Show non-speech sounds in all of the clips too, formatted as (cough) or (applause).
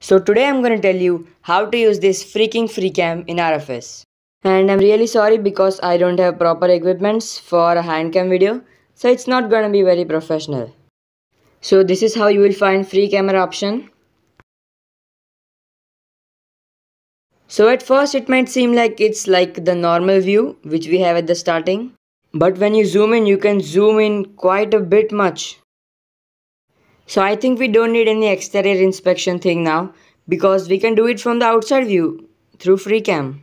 So today I'm gonna tell you how to use this freaking free cam in RFS. And I'm really sorry because I don't have proper equipments for a hand cam video, so it's not gonna be very professional. So this is how you will find free camera option. So at first it might seem like it's like the normal view which we have at the starting. But when you zoom in you can zoom in quite a bit much. So I think we don't need any exterior inspection thing now because we can do it from the outside view through FreeCam.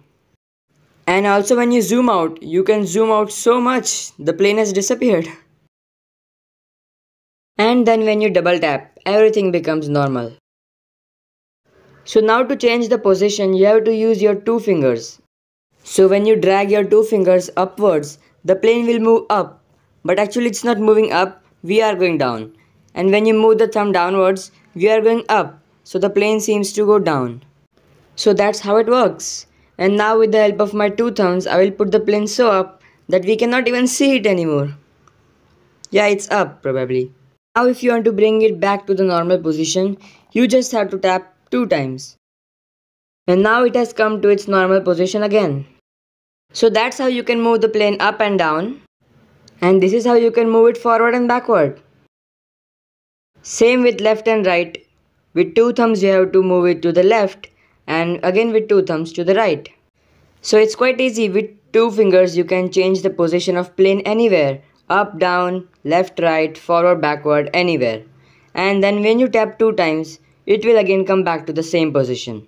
And also when you zoom out, you can zoom out so much, the plane has disappeared. (laughs) And then when you double tap, everything becomes normal. So now to change the position, you have to use your two fingers. So when you drag your two fingers upwards, the plane will move up. But actually it's not moving up, we are going down and when you move the thumb downwards, we are going up, so the plane seems to go down. So that's how it works. And now with the help of my two thumbs, I will put the plane so up that we cannot even see it anymore. Yeah, it's up probably. Now if you want to bring it back to the normal position, you just have to tap two times. And now it has come to its normal position again. So that's how you can move the plane up and down. And this is how you can move it forward and backward. Same with left and right. With two thumbs you have to move it to the left and again with two thumbs to the right. So it's quite easy with two fingers you can change the position of plane anywhere. Up, down, left, right, forward, backward, anywhere. And then when you tap two times, it will again come back to the same position.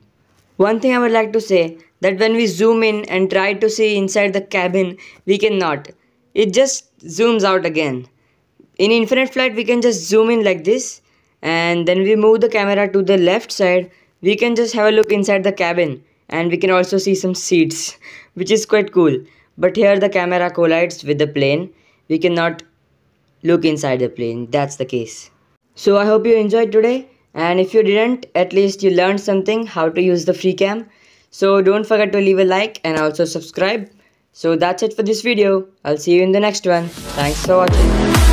One thing I would like to say that when we zoom in and try to see inside the cabin, we cannot. It just zooms out again in infinite flight we can just zoom in like this and then we move the camera to the left side we can just have a look inside the cabin and we can also see some seats (laughs) which is quite cool but here the camera collides with the plane we cannot look inside the plane that's the case so i hope you enjoyed today and if you didn't at least you learned something how to use the free cam so don't forget to leave a like and also subscribe so that's it for this video i'll see you in the next one thanks for watching